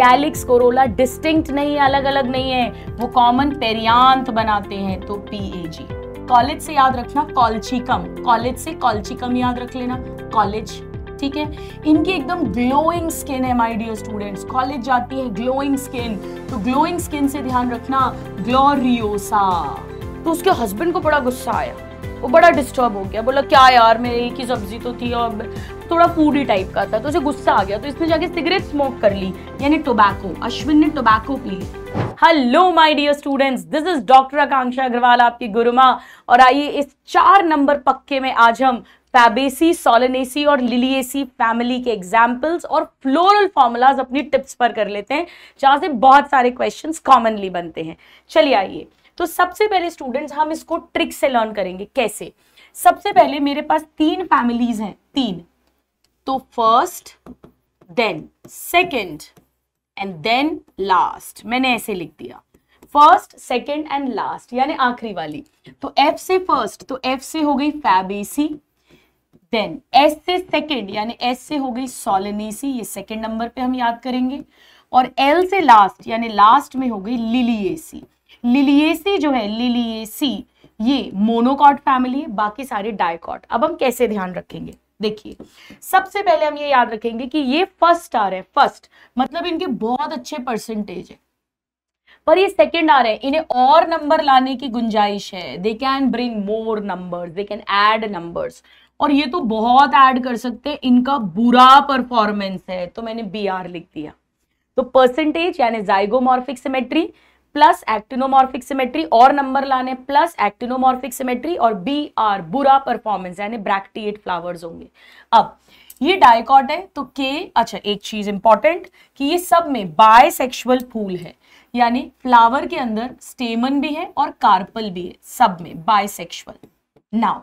calyx Corolla distinct नहीं है अलग अलग नहीं है वो कॉमन पेरियांत बनाते हैं तो पी ए जी कॉलेज से याद रखना कॉल्चिकम कॉलेज से कॉल्चिकम याद रख लेना कॉलेज ठीक है इनकी एकदम ग्लोइंग स्किन है माय डियर स्टूडेंट्स कॉलेज जाती है ग्लोइंग स्किन तो ग्लोइंग स्किन से ध्यान रखना ग्लोरियोसा तो उसके हस्बैंड को बड़ा गुस्सा आया वो बड़ा डिस्टर्ब हो गया बोला क्या यार मेरी की सब्जी तो थी और थोड़ा फूडी टाइप का था तो उसे गुस्सा आ गया तो इसने जाके सिगरेट स्मोक कर ली यानी टोबैको अश्विन ने टोबैको पी ली hello my dear students this is doctor Akanksha Agarwal आपकी गुरुमा और आइए इस चार नंबर पक्के में आज हम फैबेसी सोलनेसी और लिलिएसी फैमिली के एग्जाम्पल्स और फ्लोरल फॉर्मूलाज अपनी टिप्स पर कर लेते हैं जहाँ से बहुत सारे क्वेश्चंस कॉमनली बनते हैं चलिए आइए तो सबसे पहले स्टूडेंट्स हम इसको ट्रिक से लर्न करेंगे कैसे सबसे पहले मेरे पास तीन फैमिलीज हैं तीन तो first then second and then last मैंने ऐसे लिख दिया फर्स्ट सेकेंड एंड लास्ट यानी आखिरी वाली तो एफ से फर्स्ट तो एफ से हो गई फैबेसी देन एस से सेकेंड यानी एस से हो गई सोलनीसी ये सेकेंड नंबर पे हम याद करेंगे और एल से लास्ट यानी लास्ट में हो गई लिलिएसी लिलिएसी जो है लिलिएसी ये मोनोकॉट फैमिली है बाकी सारे डायकॉट अब हम कैसे ध्यान रखेंगे देखिए सबसे पहले हम ये याद रखेंगे कि ये फर्स्ट स्टार है फर्स्ट मतलब इनके बहुत अच्छे परसेंटेज है पर ये सेकंड आ रहे हैं इन्हें और नंबर लाने की गुंजाइश है they can bring more numbers they can add numbers और ये तो बहुत ऐड कर सकते हैं इनका बुरा परफॉर्मेंस है तो मैंने बी लिख दिया तो परसेंटेज यानी zygomorphic symmetry plus actinomorphic symmetry और नंबर लाने प्लस एक्टिनोमॉर्फिक सिमेट्री और बी आर बुरा परफॉर्मेंस यानी ब्रैक्टीएट फ्लावर्स होंगे अब ये डायकॉट है तो के अच्छा एक चीज इंपॉर्टेंट कि ये सब में बायसेक्सुअल फूल है यानी फ्लावर के अंदर स्टेमन भी है और कार्पल भी है सब में बायसेक्सुअल नाउ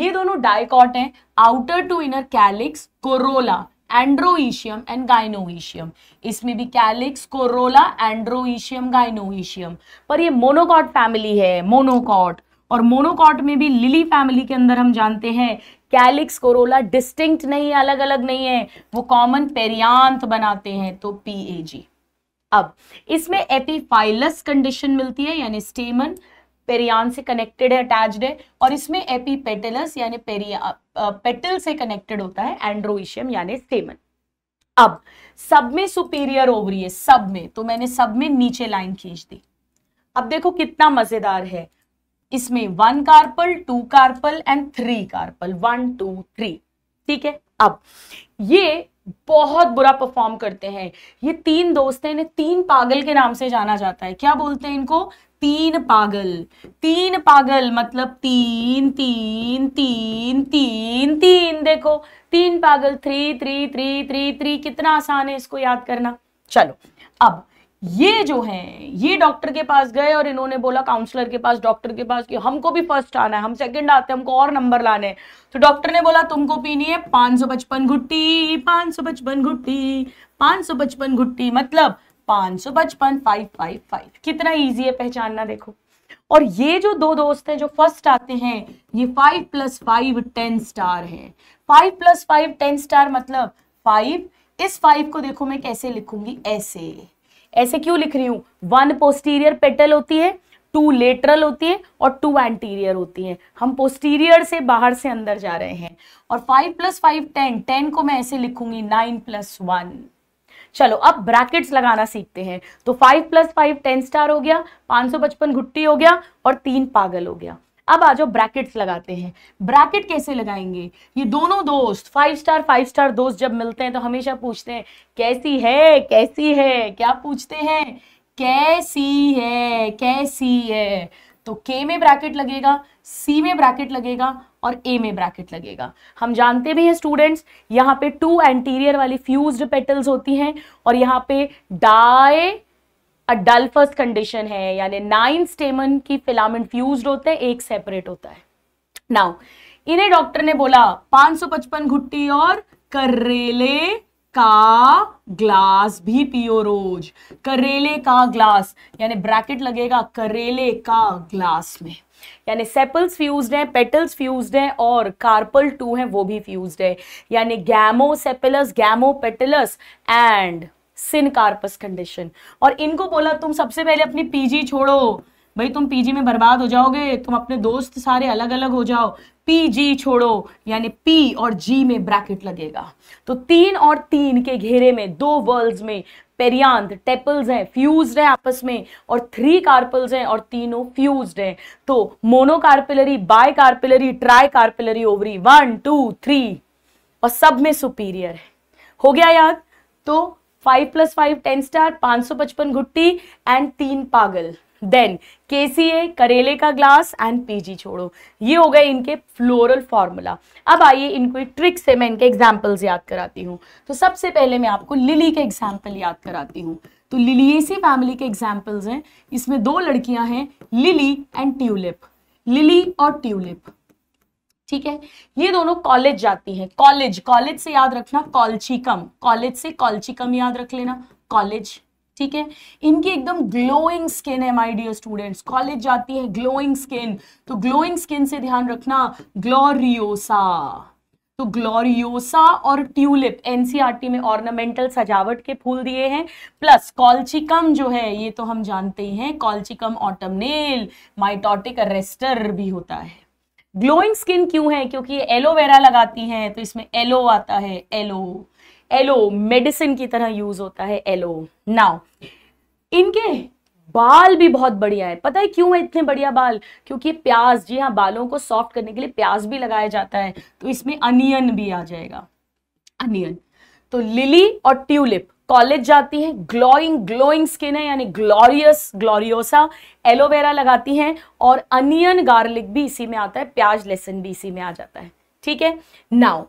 ये दोनों डायकॉट हैं outer to inner calyx corolla androecium and gynoecium इसमें भी कैलिक्स कोरोला एंड्रोइशियम गाइनोइशियम पर ये मोनोकॉट फैमिली है मोनोकॉट और मोनोकॉट में भी लिली फैमिली के अंदर हम जानते हैं कैलिक्स कोरोला डिस्टिंक्ट नहीं अलग अलग नहीं है वो कॉमन पेरियांत बनाते हैं तो पीएजी अब इसमें एपीफाइलस कंडीशन मिलती है यानी स्टेमन पेरियान से कनेक्टेड है अटैच्ड है और इसमें एपीपेटेलस यानी पेरिया पेटल से कनेक्टेड होता है एंड्रोइशियम यानी सेमन अब सब में सुपीरियर ओवरी है सब में तो मैंने सब में नीचे लाइन खींच दी अब देखो कितना मजेदार है इसमें one carpel two carpel and three carpel one two three ठीक है अब ये बहुत बुरा परफॉर्म करते हैं ये तीन दोस्त हैं इन्हें तीन पागल के नाम से जाना जाता है क्या बोलते हैं इनको तीन पागल तीन पागल मतलब तीन तीन तीन तीन तीन देखो तीन पागल three three three three three कितना आसान है इसको याद करना चलो अब ये जो है ये डॉक्टर के पास गए और इन्होंने बोला काउंसलर के पास डॉक्टर के पास कि हमको भी फर्स्ट आना है हम सेकंड आते हैं हमको और नंबर लाने हैं तो डॉक्टर ने बोला तुमको पीनी है पांच सौ पचपन घुट्टी पांच सौ पचपन घुट्टी पांच सौ पचपन घुट्टी मतलब पाँच सौ पचपन फाइव फाइव फाइव कितना ईजी है पहचानना देखो और ये जो दो दोस्त हैं जो फर्स्ट आते हैं ये five plus five ten star है five plus five ten star मतलब फाइव इस फाइव को देखो मैं कैसे लिखूंगी ऐसे ऐसे क्यों लिख रही हूँ वन पोस्टीरियर पेटल होती है टू लेटरल होती है और टू एंटीरियर होती है हम पोस्टीरियर से बाहर से अंदर जा रहे हैं और five plus five ten ten को मैं ऐसे लिखूंगी नाइन प्लस वन चलो अब ब्रैकेट्स लगाना सीखते हैं तो five plus five ten star हो गया पांच सौ पचपन घुट्टी हो गया और तीन पागल हो गया अब आ जाओ ब्रैकेट्स लगाते हैं ब्रैकेट कैसे लगाएंगे ये दोनों दोस्त फाइव स्टार फाइव स्टार दोस्त जब मिलते हैं तो हमेशा पूछते हैं कैसी है कैसी है क्या पूछते हैं कैसी है कैसी है तो के में ब्रैकेट लगेगा सी में ब्रैकेट लगेगा और ए में ब्रैकेट लगेगा हम जानते भी हैं स्टूडेंट्स यहाँ पे टू एंटीरियर वाली फ्यूज्ड पेटल्स होती हैं और यहाँ पे डाई अडल्फस कंडीशन है यानी नाइन स्टेमन की फिलामेंट फ्यूज होते हैं एक सेपरेट होता है नाउ इन्हें डॉक्टर ने बोला 555 घुट्टी और करेले का ग्लास भी पियो रोज करेले का ग्लास यानी ब्रैकेट लगेगा करेले का ग्लास में यानी सेपल्स फ्यूज्ड हैं पेटल्स फ्यूज्ड हैं और कार्पल टू हैं वो भी फ्यूज्ड है यानी gamosepalous gamopetalous and syncarpous condition और इनको बोला तुम सबसे पहले अपनी पीजी छोड़ो भाई तुम पीजी में बर्बाद हो जाओगे तुम अपने दोस्त सारे अलग अलग हो जाओ पीजी छोड़ो यानी पी और जी में ब्रैकेट लगेगा तो तीन और तीन के घेरे में दो वर्ल्ड में पेरियांत टेपल्स हैं फ्यूज हैं आपस में और थ्री कार्पल्स हैं और तीनों फ्यूज हैं तो monocarpellary bicarpellary tricarpellary ovary one two three और सब में सुपीरियर है हो गया याद तो five plus five ten star पांच सौ पचपन घुट्टी एंड तीन पागल देन केसीए करेले का ग्लास एंड पीजी छोड़ो ये हो गए इनके फ्लोरल फॉर्मूला अब आइए इनको ट्रिक से मैं इनके एग्जाम्पल्स याद कराती हूँ तो सबसे पहले मैं आपको लिली के एग्जाम्पल याद कराती हूँ तो लिलियसी फैमिली के एग्जाम्पल्स हैं इसमें दो लड़कियां हैं लिली एंड ट्यूलिप लिली और ट्यूलिप ठीक है ये दोनों कॉलेज जाती हैं कॉलेज कॉलेज से याद रखना कॉलचिकम कॉलेज से कॉलचिकम याद रख लेना कॉलेज ठीक है इनकी एकदम ग्लोइंग स्किन है माय डियर स्टूडेंट्स कॉलेज जाती है ग्लोइंग स्किन तो ग्लोइंग स्किन से ध्यान रखना ग्लोरियोसा तो ग्लोरियोसा और ट्यूलिप एनसीईआरटी e में ऑर्नामेंटल सजावट के फूल दिए हैं प्लस कॉल्चिकम जो है ये तो हम जानते ही हैं कॉल्चिकम ऑटमनेल माइटोटिक अरेस्टर भी होता है ग्लोइंग स्किन क्यों है क्योंकि ये एलोवेरा लगाती हैं तो इसमें एलो आता है एलो एलो मेडिसिन की तरह यूज होता है एलो नाउ इनके बाल भी बहुत बढ़िया है पता है क्यों है इतने बढ़िया बाल क्योंकि प्याज जी हाँ बालों को सॉफ्ट करने के लिए प्याज भी लगाया जाता है तो इसमें अनियन भी आ जाएगा अनियन तो लिली और ट्यूलिप कॉलेज जाती है ग्लोइंग ग्लोइंग स्किन है यानी ग्लोरियस ग्लोरियोसा एलोवेरा लगाती हैं और अनियन गार्लिक भी इसी में आता है प्याज लहसन भी इसी में आ जाता है ठीक है नाउ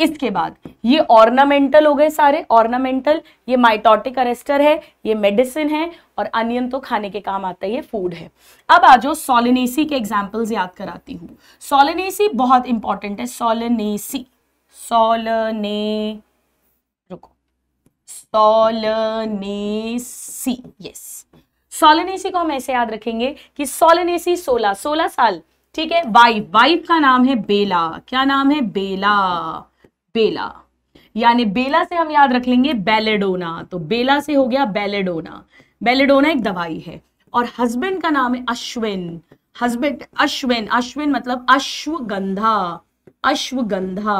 इसके बाद ये ऑर्नामेंटल हो गए सारे ऑर्नामेंटल ये माइटोटिक अरेस्टर है ये मेडिसिन है और अनियन तो खाने के काम आता है ये फूड है अब आ जाओ सोलिनेसी के एग्जाम्पल्स याद कराती हूँ सोलिनेसी बहुत इंपॉर्टेंट है सोलनेसी सोलने रुको सोलनेसी यस सोलनेसी को हम ऐसे याद रखेंगे कि सोलनेसी सोलह सोलह साल ठीक है वाइफ वाइफ का नाम है बेला क्या नाम है बेला बेला यानी बेला से हम याद रख लेंगे बेलेडोना तो बेला से हो गया बेलेडोना बेलेडोना एक दवाई है और हस्बैंड का नाम है अश्विन हस्बैंड अश्विन अश्विन मतलब अश्वगंधा अश्वगंधा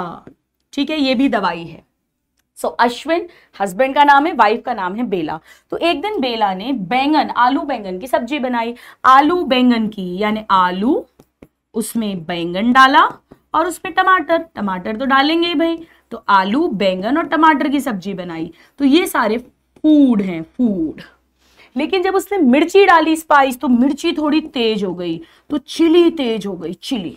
ठीक है ये भी दवाई है सो so, अश्विन हस्बैंड का नाम है वाइफ का नाम है बेला तो एक दिन बेला ने बैंगन आलू बैंगन की सब्जी बनाई आलू बैंगन की यानी आलू उसमें बैंगन डाला और उसमें टमाटर टमाटर तो डालेंगे ही भाई तो आलू बैंगन और टमाटर की सब्जी बनाई तो ये सारे फूड हैं फूड लेकिन जब उसने मिर्ची डाली स्पाइस तो मिर्ची थोड़ी तेज हो गई तो चिली तेज हो गई चिली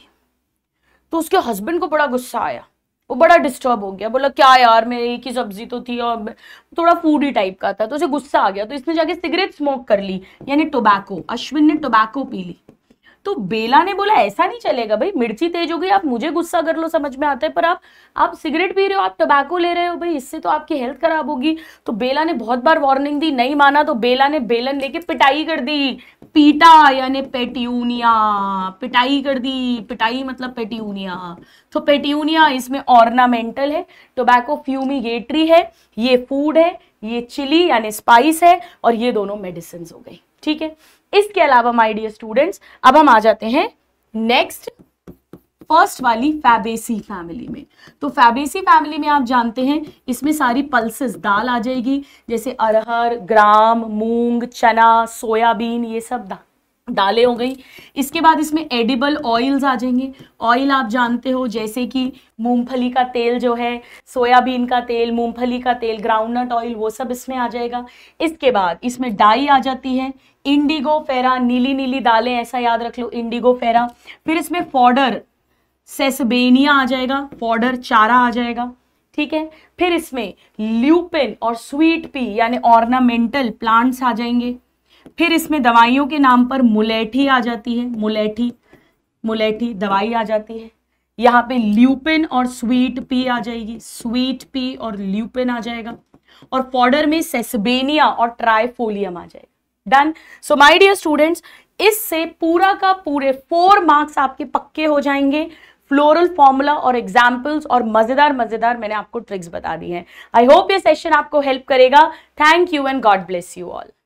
तो उसके हस्बैंड को बड़ा गुस्सा आया वो बड़ा डिस्टर्ब हो गया बोला क्या यार मेरी एक ही सब्जी तो थी और थोड़ा फूड ही टाइप का था तो उसे गुस्सा आ गया तो इसने जाके सिगरेट स्मोक कर ली यानी टोबैको अश्विन ने टोबैको पी ली तो बेला ने बोला ऐसा नहीं चलेगा भाई मिर्ची तेज हो गई आप मुझे गुस्सा कर लो समझ में आता है पर आप आप सिगरेट पी रहे हो आप टबैको ले रहे हो भाई इससे तो आपकी हेल्थ खराब होगी तो बेला ने बहुत बार वार्निंग दी नहीं माना तो बेला ने बेलन लेके पिटाई कर दी पीटा यानी पेटियूनिया पिटाई कर दी पिटाई मतलब पेटियूनिया तो पेटियूनिया इसमें ऑर्नामेंटल है टोबैको फ्यूमिगेटरी है ये फूड है ये चिली यानी स्पाइस है और ये दोनों मेडिसिन हो गई ठीक है इसके अलावा माय डियर स्टूडेंट्स अब हम आ जाते हैं नेक्स्ट फर्स्ट वाली फैबेसी फैमिली में तो फैबेसी फैमिली में आप जानते हैं इसमें सारी पल्सेस दाल आ जाएगी जैसे अरहर ग्राम मूंग चना सोयाबीन ये सब दाल दालें हो गई इसके बाद इसमें एडिबल ऑयल्स आ जाएंगे ऑयल आप जानते हो जैसे कि मूंगफली का तेल जो है सोयाबीन का तेल मूंगफली का तेल ग्राउंडनट ऑयल वो सब इसमें आ जाएगा इसके बाद इसमें डाई आ जाती है इंडिगो फेरा नीली नीली दालें ऐसा याद रख लो इंडिगो फेरा फिर इसमें फॉडर सेसबेनिया आ जाएगा फॉडर चारा आ जाएगा ठीक है फिर इसमें ल्यूपिन और स्वीट पी यानी ऑर्नामेंटल प्लांट्स आ जाएंगे फिर इसमें दवाइयों के नाम पर मुलेठी आ जाती है मुलेठी मुलेठी दवाई आ जाती है यहाँ पे ल्यूपिन और स्वीट पी आ जाएगी स्वीट पी और ल्यूपिन आ जाएगा और फॉर्डर में सेसबेनिया और ट्राइफोलियम आ जाएगा done so my dear students इससे पूरा का पूरे फोर मार्क्स आपके पक्के हो जाएंगे फ्लोरल फॉर्मूला और एग्जाम्पल्स और मजेदार मजेदार मैंने आपको ट्रिक्स बता दी हैं आई होप ये सेशन आपको हेल्प करेगा thank you and God bless you all